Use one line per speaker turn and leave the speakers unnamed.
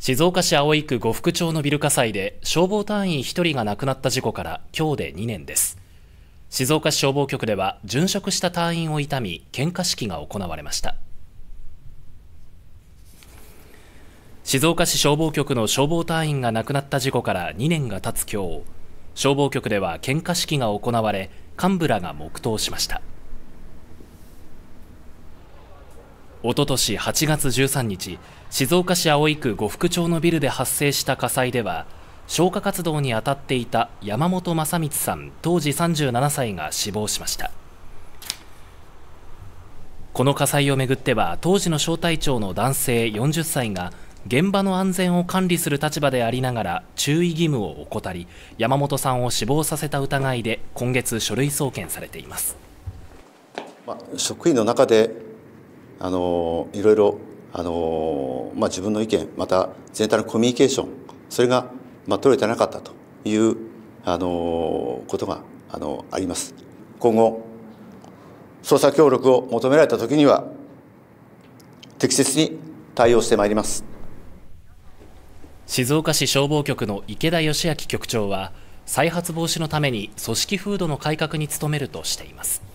静岡市葵区呉服町のビル火災で消防隊員1人が亡くなった事故から今日で2年です静岡市消防局では殉職した隊員を悼み献花式が行われました静岡市消防局の消防隊員が亡くなった事故から2年が経つ今日消防局では献花式が行われ幹部らが黙祷しましたおととし8月13日、静岡市葵区呉服町のビルで発生した火災では、消火活動に当たっていた山本正光さん、当時37歳が死亡しました。この火災をめぐっては、当時の小隊長の男性40歳が、現場の安全を管理する立場でありながら注意義務を怠り山本さんを死亡させた疑いで今月書類送検されています、
まあ、職員の中であのいろいろあの、まあ、自分の意見また全体のコミュニケーションそれが、まあ、取れてなかったというあのことがあのあります。今後捜査協力を求められたときには適切に対応してまいります
静岡市消防局の池田義明局長は再発防止のために組織風土の改革に努めるとしています